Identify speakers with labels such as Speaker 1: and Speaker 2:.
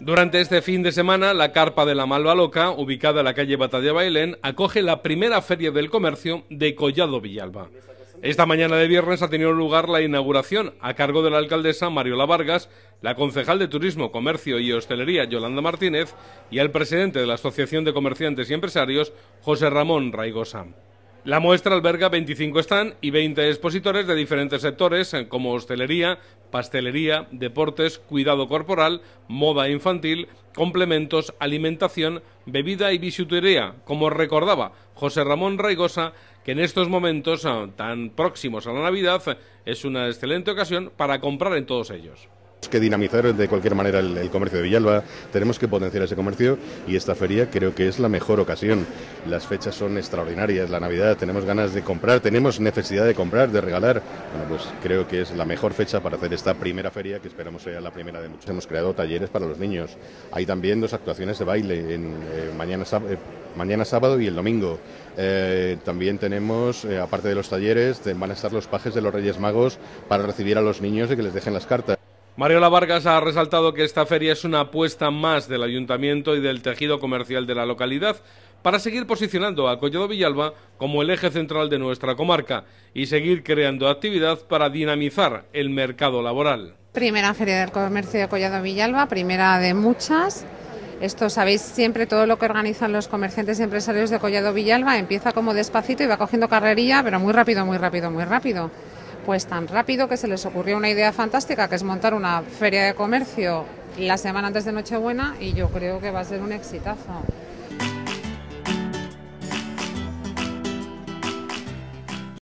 Speaker 1: Durante este fin de semana, la Carpa de la Malva Loca, ubicada en la calle Batalla Bailén, acoge la primera feria del comercio de Collado Villalba. Esta mañana de viernes ha tenido lugar la inauguración a cargo de la alcaldesa Mariola Vargas, la concejal de Turismo, Comercio y Hostelería Yolanda Martínez y el presidente de la Asociación de Comerciantes y Empresarios, José Ramón Raigosa. La muestra alberga 25 stand y 20 expositores de diferentes sectores eh, como hostelería, pastelería, deportes, cuidado corporal, moda infantil, complementos, alimentación, bebida y bisutería, como recordaba José Ramón Raigosa, que en estos momentos eh, tan próximos a la Navidad eh, es una excelente ocasión para comprar en todos ellos
Speaker 2: que dinamizar de cualquier manera el, comercio de Villalba, tenemos que potenciar ese comercio y esta feria creo que es la mejor ocasión. Las fechas son extraordinarias, la Navidad, tenemos ganas de comprar, tenemos necesidad de comprar, de regalar. Bueno, pues creo que es la mejor fecha para hacer esta primera feria, que esperamos sea la primera de muchos. Hemos creado talleres para los niños. Hay también dos actuaciones de baile, eh, eh, mañana, sábado y el domingo. Eh, también tenemos, aparte de los talleres, van a estar los pajes de los Reyes Magos para recibir a los niños y que les dejen las cartas.
Speaker 1: La Vargas ha resaltado que esta feria es una apuesta más del ayuntamiento y del tejido comercial de la localidad para seguir posicionando a Collado Villalba como el eje central de nuestra comarca y seguir creando actividad para dinamizar el mercado laboral.
Speaker 3: Primera feria del comercio de Collado Villalba, primera de muchas. Esto sabéis siempre, todo lo que organizan los comerciantes y empresarios de Collado Villalba empieza como despacito y va cogiendo carrería, pero muy rápido, muy rápido, muy rápido pues tan rápido que se les ocurrió una idea fantástica, que es montar una feria de comercio la semana antes de Nochebuena y yo creo que va a ser un exitazo.